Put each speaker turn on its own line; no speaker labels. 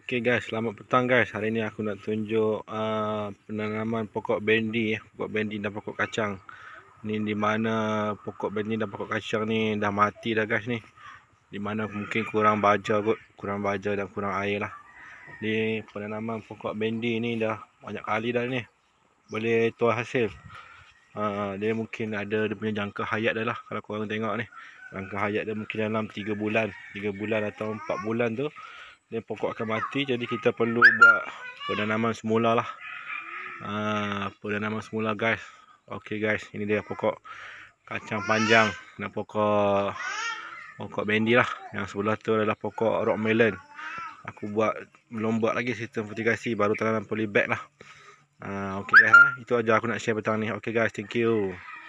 Okey guys, selamat petang guys. Hari ni aku nak tunjuk uh, penanaman pokok bendi eh. pokok bendi dan pokok kacang. Ni di mana pokok bendi dan pokok kacang ni dah mati dah guys ni. Di mana mungkin kurang baja kot, kurang baja dan kurang air lah. Ni penanaman pokok bendi ni dah banyak kali dah ni. Boleh tuai hasil. Uh, dia mungkin ada dia punya jangka hayat dah lah kalau korang tengok ni. Jangka hayat dia mungkin dalam 3 bulan, 3 bulan atau 4 bulan tu dia pokok akan mati jadi kita perlu buat penanaman semula lah ha, ah, penanaman semula guys ok guys ini dia pokok kacang panjang dan pokok pokok bendi lah yang sebelah tu adalah pokok rock melon aku buat belum buat lagi sistem fertigasi baru tanaman polybag lah ha, ah, ok guys ha? itu aja aku nak share petang ni ok guys thank you